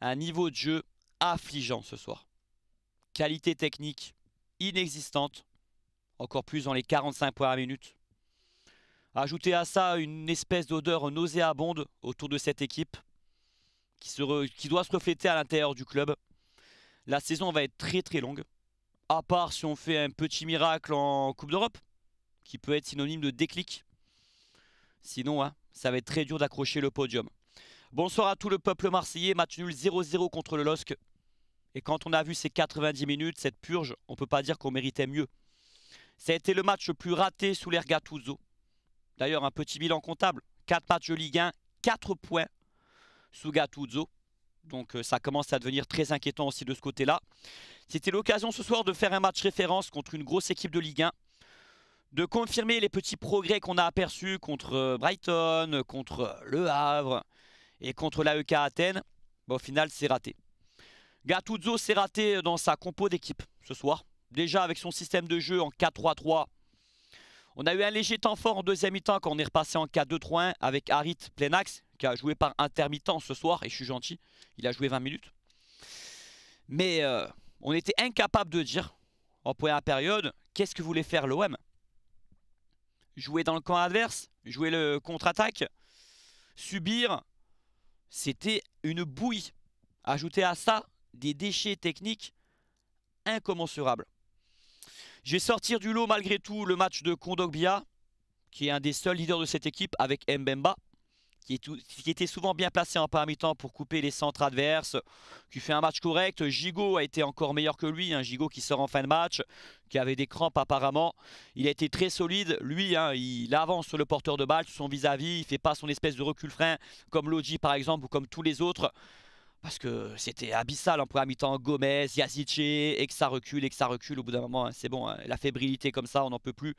un niveau de jeu affligeant ce soir. Qualité technique inexistante, encore plus dans les 45 points à minute. Ajoutez à ça une espèce d'odeur nauséabonde autour de cette équipe qui, doit se refléter à l'intérieur du club. La saison va être très très longue, à part si on fait un petit miracle en Coupe d'Europe, qui peut être synonyme de déclic. Sinon, hein, ça va être très dur d'accrocher le podium. Bonsoir à tout le peuple marseillais, match nul 0-0 contre le LOSC. Et quand on a vu ces 90 minutes, cette purge, on ne peut pas dire qu'on méritait mieux. Ça a été le match le plus raté sous l'ère Gattuso. D'ailleurs, un petit bilan comptable. 4 matchs de Ligue 1, 4 points sous Gattuso. Donc euh, ça commence à devenir très inquiétant aussi de ce côté-là. C'était l'occasion ce soir de faire un match référence contre une grosse équipe de Ligue 1. De confirmer les petits progrès qu'on a aperçus contre euh, Brighton, contre euh, Le Havre, et contre l'AEK Athènes, bah, au final, c'est raté. Gattuso s'est raté dans sa compo d'équipe ce soir. Déjà avec son système de jeu en 4-3-3. On a eu un léger temps fort en deuxième mi-temps quand on est repassé en 4-2-3-1 avec Harit Plenax qui a joué par intermittent ce soir. Et je suis gentil, il a joué 20 minutes. Mais euh, on était incapable de dire en première période qu'est-ce que voulait faire l'OM. Jouer dans le camp adverse, jouer le contre-attaque, subir, c'était une bouillie. Ajoutez à ça des déchets techniques incommensurables. J'ai sortir du lot malgré tout le match de Kondogbia, qui est un des seuls leaders de cette équipe avec Mbemba qui, était souvent bien placé en parmi temps pour couper les centres adverses, qui fait un match correct. Gigot a été encore meilleur que lui, un hein. Gigot qui sort en fin de match, qui avait des crampes apparemment. Il a été très solide, lui, hein, il avance sur le porteur de balle, son vis-à-vis, Il il fait pas son espèce de recul-frein comme Logi par exemple ou comme tous les autres. Parce que c'était abyssal en première temps Gomez, Yazice, et que ça recule, et que ça recule. Au bout d'un moment, hein. c'est bon, la fébrilité comme ça, on n'en peut plus.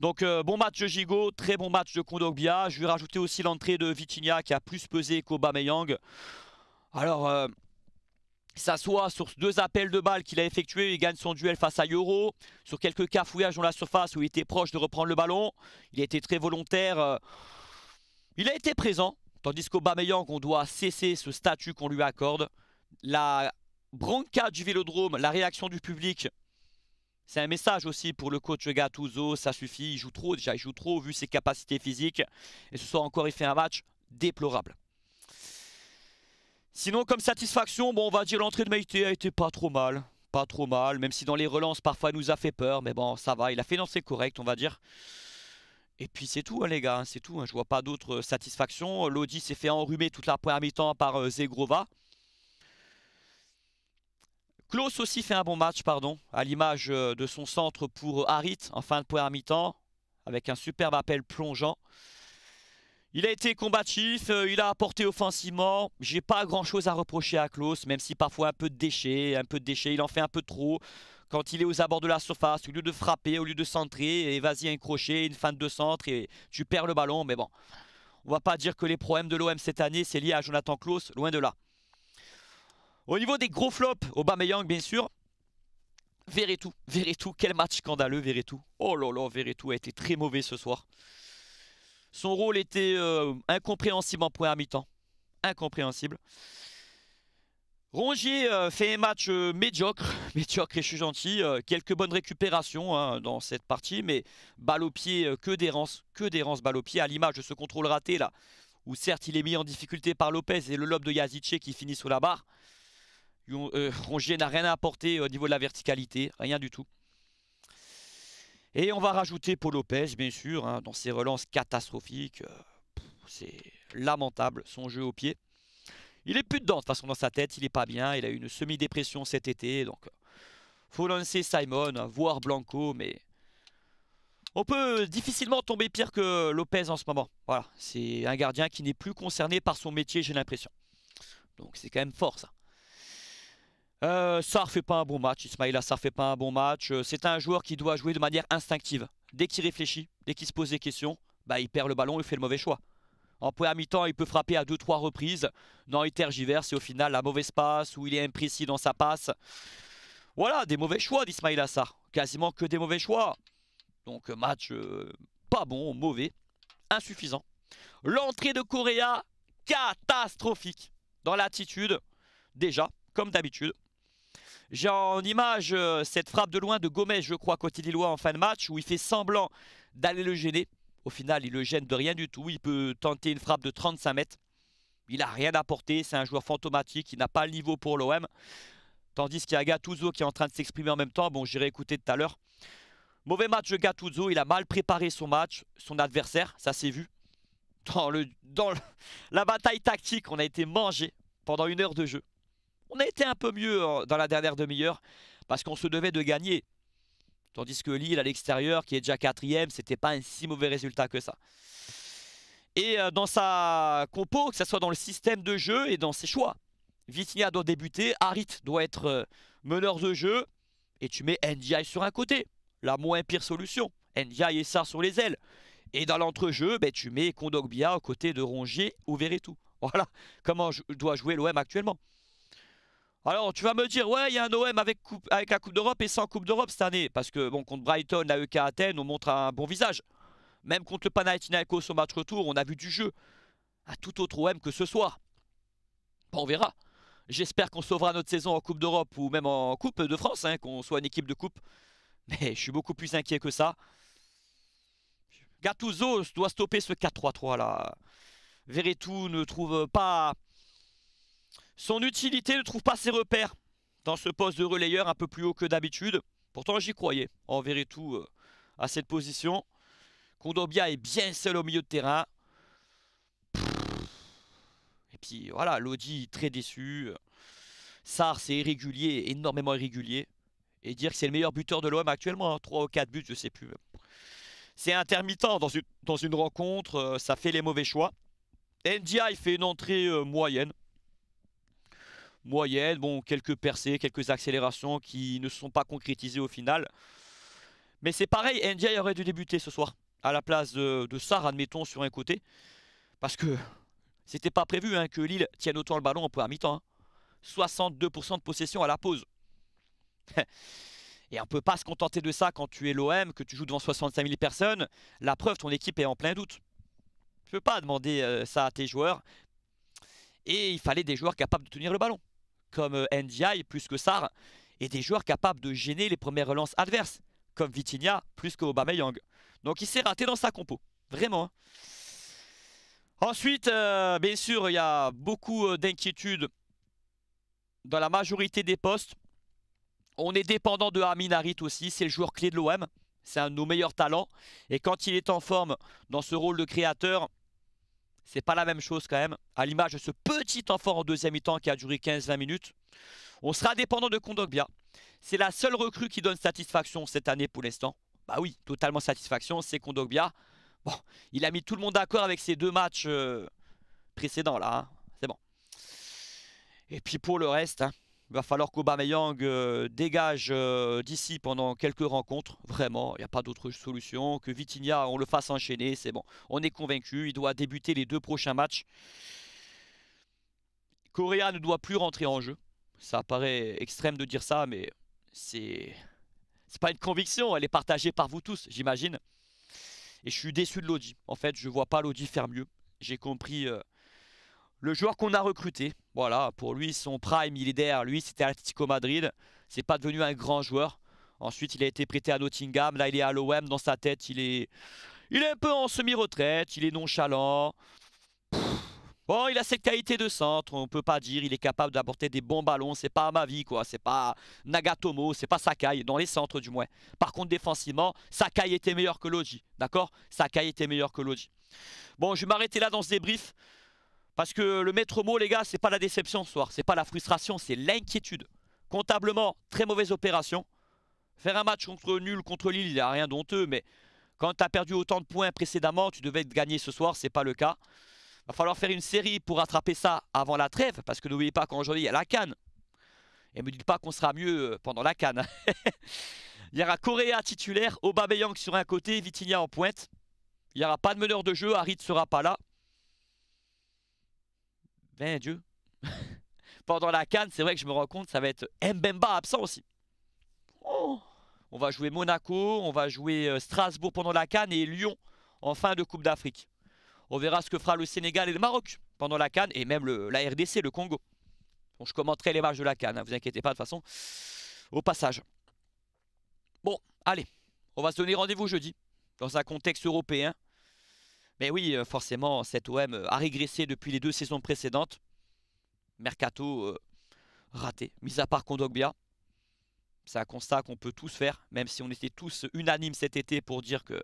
Donc euh, bon match de Gigot, très bon match de Kondogbia. Je vais rajouter aussi l'entrée de Vitinha qui a plus pesé qu'Obameyang. Alors, ça euh, soit sur deux appels de balles qu'il a effectués. Il gagne son duel face à Euro. Sur quelques cafouillages dans la surface où il était proche de reprendre le ballon. Il a été très volontaire. Euh. il a été présent. Tandis qu'Obameyang, on doit cesser ce statut qu'on lui accorde. La bronca du Vélodrome, la réaction du public c'est un message aussi pour le coach Gattuso, ça suffit, il joue trop déjà, il joue trop vu ses capacités physiques. Et ce soir encore, il fait un match déplorable. Sinon, comme satisfaction, bon, on va dire l'entrée de Maïté a été pas trop mal. Pas trop mal, même si dans les relances, parfois, il nous a fait peur. Mais bon, ça va, il a fait danser correct, on va dire. Et puis c'est tout, hein, les gars, hein, c'est tout. Hein, je vois pas d'autres satisfactions. Lodi s'est fait enrhumer toute la première mi-temps par euh, Zegrova. Klaus aussi fait un bon match, pardon, à l'image euh, de son centre pour Harit en fin de à mi-temps, avec un superbe appel plongeant. Il a été combatif, euh, il a apporté offensivement. J'ai pas grand chose à reprocher à Klaus, même si parfois un peu de déchet, un peu de déchets, il en fait un peu trop. Quand il est aux abords de la surface, au lieu de frapper, au lieu de centrer, et vas-y un crochet, une fin de centre, et tu perds le ballon. Mais bon, on va pas dire que les problèmes de l'OM cette année, c'est lié à Jonathan Klaus, loin de là. Au niveau des gros flops, Aubameyang bien sûr. Verretou, Verretou, quel match scandaleux Verretou. Oh là là, tout a été très mauvais ce soir. Son rôle était euh, incompréhensible en première mi-temps. Incompréhensible. Rongier euh, fait un match euh, médiocre, médiocre et je suis gentil. quelques bonnes récupérations hein, dans cette partie, mais balle au pied, que d'errance, que d'errance balle au pied, à l'image de ce contrôle raté là, où certes il est mis en difficulté par Lopez et le lobe de Yazice qui finit sous la barre. Rongier euh, n'a rien à apporter euh, au niveau de la verticalité, rien du tout. Et on va rajouter Paul Lopez, bien sûr, hein, dans ses relances catastrophiques. Euh, c'est lamentable, son jeu au pied. Il est plus dedans, de toute façon, dans sa tête, il n'est pas bien. Il a eu une semi-dépression cet été, donc faut lancer Simon, hein, Voir Blanco, mais on peut difficilement tomber pire que Lopez en ce moment. Voilà, c'est un gardien qui n'est plus concerné par son métier, j'ai l'impression. Donc c'est quand même fort, ça. Ça euh, ne fait pas un bon match, Ismail ça fait pas un bon match. Euh, c'est un joueur qui doit jouer de manière instinctive. Dès qu'il réfléchit, dès qu'il se pose des questions, bah, il perd le ballon et fait le mauvais choix. En à mi-temps, il peut frapper à 2-3 reprises. Non, il tergiverse et au final, la mauvaise passe ou il est imprécis dans sa passe. Voilà, des mauvais choix d'Ismail Ça, Quasiment que des mauvais choix. Donc euh, match pas bon, mauvais, insuffisant. L'entrée de Correa, catastrophique. Dans l'attitude, déjà, comme d'habitude. J'ai en image euh, cette frappe de loin de Gomez, je crois, côté Lillois en fin de match, où il fait semblant d'aller le gêner. Au final, il le gêne de rien du tout. Il peut tenter une frappe de 35 mètres. Il n'a rien apporté. C'est un joueur fantomatique. Il n'a pas le niveau pour l'OM. Tandis qu'il y a Gattuso qui est en train de s'exprimer en même temps. Bon, j'irai écouter tout à l'heure. Mauvais match de Gattuso. Il a mal préparé son match, son adversaire. Ça s'est vu. Dans, la bataille tactique, on a été mangé pendant une heure de jeu. On a été un peu mieux hein, dans la dernière demi-heure parce qu'on se devait de gagner. Tandis que Lille à l'extérieur, qui est déjà quatrième, c'était pas un si mauvais résultat que ça. Et euh, dans sa compo, que ce soit dans le système de jeu et dans ses choix. Vitinha doit débuter, Harit doit être euh, meneur de jeu, et tu mets Ndi sur un côté. La moins pire solution. Ndi et ça sur les ailes. Et dans l'entrejeu, ben, tu mets Kondogbia aux côtés de Rongier ou tout. Voilà comment doit jouer l'OM actuellement. Alors tu vas me dire, ouais, il y a un OM avec, la Coupe d'Europe et sans Coupe d'Europe cette année. Parce que bon, contre Brighton, la EK Athènes, on montre un bon visage. Même contre le Panathinaikos au match retour, on a vu du jeu. À tout autre OM que ce soit. Bon, on verra. J'espère qu'on sauvera notre saison en Coupe d'Europe ou même en Coupe de France, hein, qu'on soit une équipe de Coupe. Mais je suis beaucoup plus inquiet que ça. Gattuso doit stopper ce 4-3-3 là. Veretout ne trouve pas son utilité ne trouve pas ses repères dans ce poste de relayeur un peu plus haut que d'habitude. Pourtant, j'y croyais, On verrait tout euh, à cette position. Kondobia est bien seul au milieu de terrain. Et puis voilà, Lodi très déçu. Sar, c'est irrégulier, énormément irrégulier. Et dire que c'est le meilleur buteur de l'OM actuellement, 3 hein, ou 4 buts, je sais plus. C'est intermittent dans une, rencontre, euh, ça fait les mauvais choix. NDI fait une entrée euh, moyenne moyenne. Bon, quelques percées, quelques accélérations qui ne sont pas concrétisées au final. Mais c'est pareil, NDI aurait dû débuter ce soir à la place de, de admettons, sur un côté. Parce que c'était pas prévu hein, que Lille tienne autant le ballon en à mi-temps. 62% hein. de possession à la pause. Et on peut pas se contenter de ça quand tu es l'OM, que tu joues devant 65 000 personnes. La preuve, ton équipe est en plein doute. Tu peux pas demander euh, ça à tes joueurs. Et il fallait des joueurs capables de tenir le ballon comme euh, Ndiaye plus que Sar et des joueurs capables de gêner les premières relances adverses comme Vitinha plus que Aubameyang. Donc il s'est raté dans sa compo, vraiment. Hein. Ensuite, euh, bien sûr, il y a beaucoup euh, d'inquiétudes dans la majorité des postes. On est dépendant de Amin aussi, c'est le joueur clé de l'OM. C'est un de nos meilleurs talents. Et quand il est en forme dans ce rôle de créateur, c'est pas la même chose quand même. À l'image de ce petit enfant en deuxième mi-temps qui a duré 15-20 minutes. On sera dépendant de Kondogbia. C'est la seule recrue qui donne satisfaction cette année pour l'instant. Bah oui, totalement satisfaction, c'est Kondogbia. Bon, il a mis tout le monde d'accord avec ses deux matchs euh, précédents là. Hein. C'est bon. Et puis pour le reste... Hein, il va falloir qu'Aubameyang euh, dégage euh, d'ici pendant quelques rencontres. Vraiment, il n'y a pas d'autre solution. Que Vitinha, on le fasse enchaîner, c'est bon. On est convaincu, il doit débuter les deux prochains matchs. Correa ne doit plus rentrer en jeu. Ça paraît extrême de dire ça, mais c'est... C'est pas une conviction, elle est partagée par vous tous, j'imagine. Et je suis déçu de l'Audi. En fait, je vois pas l'Audi faire mieux. J'ai compris euh, le joueur qu'on a recruté, voilà, pour lui, son prime, il est derrière lui, c'était Atlético Madrid. C'est pas devenu un grand joueur. Ensuite, il a été prêté à Nottingham. Là, il est à l'OM. Dans sa tête, il est, il est un peu en semi-retraite. Il est nonchalant. Bon, il a cette qualité de centre, on peut pas dire. Il est capable d'apporter des bons ballons. C'est pas ma à vie. quoi. C'est pas Nagatomo, c'est pas Sakai, dans les centres du moins. Par contre, défensivement, Sakai était meilleur que Logi. D'accord Sakai était meilleur que Logi. Bon, je vais m'arrêter là dans ce débrief. Parce que le maître mot, les gars, c'est pas la déception ce soir, c'est pas la frustration, c'est l'inquiétude. Comptablement, très mauvaise opération. Faire un match contre nul contre Lille, il n'y a rien d'honteux, mais quand tu as perdu autant de points précédemment, tu devais gagner ce soir, c'est pas le cas. Va falloir faire une série pour rattraper ça avant la trêve, parce que n'oubliez pas qu'aujourd'hui, il y a la canne. Et ne me dites pas qu'on sera mieux euh, pendant la canne. il y aura Correa titulaire, Aubameyang sur un côté, Vitinha en pointe. Il n'y aura pas de meneur de jeu, Harit ne sera pas là ben Dieu. Pendant la Cannes, c'est vrai que je me rends compte, ça va être Mbemba absent aussi. Oh. on va jouer Monaco, on va jouer euh, Strasbourg pendant la Cannes et Lyon en fin de Coupe d'Afrique. On verra ce que fera le Sénégal et le Maroc pendant la Cannes et même la RDC, le Congo. Bon, je commenterai les matchs de la Cannes, ne hein, vous inquiétez pas de toute façon, au passage. Bon, allez, on va se donner rendez-vous jeudi dans un contexte européen. Mais oui, euh, forcément, cet OM euh, a régressé depuis les deux saisons précédentes. Mercato euh, raté, mis à part Kondogbia. C'est un constat qu'on peut tous faire, même si on était tous unanimes cet été pour dire que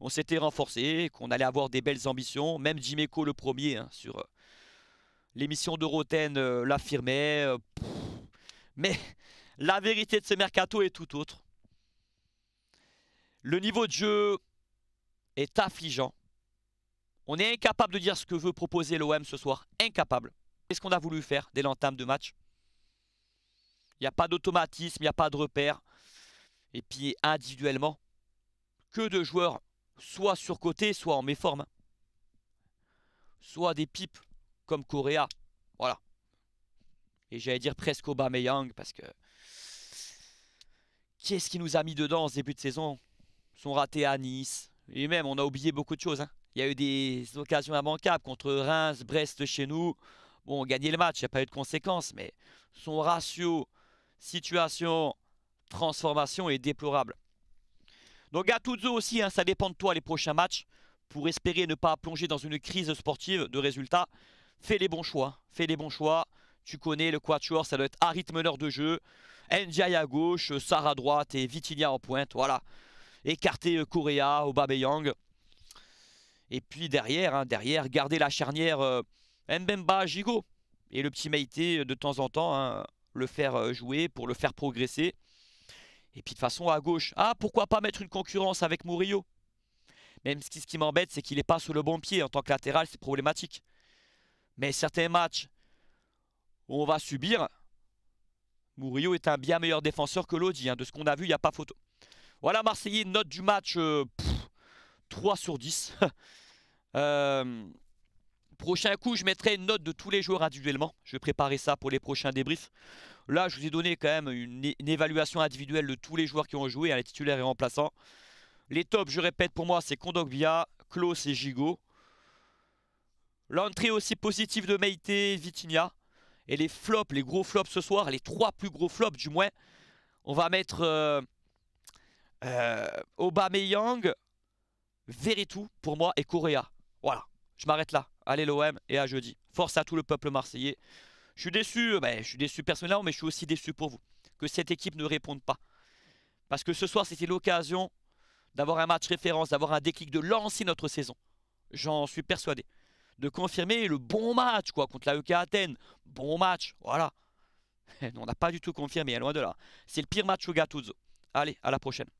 on s'était renforcé, qu'on allait avoir des belles ambitions. Même Jiméco le premier hein, sur l'émission de Roten l'affirmait. mais la vérité de ce mercato est tout autre. Le niveau de jeu est affligeant. On est incapable de dire ce que veut proposer l'OM ce soir. Incapable. Qu'est-ce qu'on a voulu faire dès l'entame de match Il n'y a pas d'automatisme, il n'y a pas de repère. Et puis individuellement, que de joueurs soit surcotés, soit en méforme. Soit des pipes comme Correa. Voilà. Et j'allais dire presque Aubameyang parce que... Qu'est-ce qui nous a mis dedans en ce début de saison Son raté à Nice. Et même, on a oublié beaucoup de choses. Hein. Il y a eu des occasions immanquables contre Reims, Brest chez nous. Bon, on gagnait le match, il n'y a pas eu de conséquences, mais son ratio situation, transformation est déplorable. Donc Gattuso aussi, hein, ça dépend de toi les prochains matchs. Pour espérer ne pas plonger dans une crise sportive de résultats, fais les bons choix. Fais les bons choix. Tu connais le quatuor, ça doit être Harit meneur de jeu, Ndiaye à gauche, Sarah à droite et Vitinia en pointe. Voilà. Écarter euh, Correa, Aubameyang. Et puis derrière, hein, derrière, garder la charnière euh, Mbemba Gigo. Et le petit Maïté, euh, de temps en temps, hein, le faire euh, jouer pour le faire progresser. Et puis de façon à gauche. Ah, pourquoi pas mettre une concurrence avec Murillo Même si ce qui m'embête, c'est qu'il n'est pas sur le bon pied. En tant que latéral, c'est problématique. Mais certains matchs on va subir, Murillo est un bien meilleur défenseur que Lodi. Hein, de ce qu'on a vu, il n'y a pas photo. Voilà, Marseillais, note du match. 3 sur 10. Euh, prochain coup, je mettrai une note de tous les joueurs individuellement. Je vais préparer ça pour les prochains débriefs. Là, je vous ai donné quand même une, évaluation individuelle de tous les joueurs qui ont joué, hein, les titulaires et remplaçants. Les tops, je répète pour moi, c'est Kondogbia, Klaus et Gigot. L'entrée aussi positive de Meite et Vitinha. Et les flops, les gros flops ce soir, les trois plus gros flops du moins. On va mettre euh, euh, Aubameyang, tout, pour moi et Correa. Voilà, je m'arrête là. Allez l'OM et à jeudi. Force à tout le peuple marseillais. Je suis déçu, euh, ben, je suis déçu personnellement, mais je suis aussi déçu pour vous. Que cette équipe ne réponde pas. Parce que ce soir, c'était l'occasion d'avoir un match référence, d'avoir un déclic, de lancer notre saison. J'en suis persuadé. De confirmer le bon match quoi contre la EK Athènes. Bon match, voilà. on n'a pas du tout confirmé, hein, loin de là. C'est le pire match au Gatuzo. Allez, à la prochaine.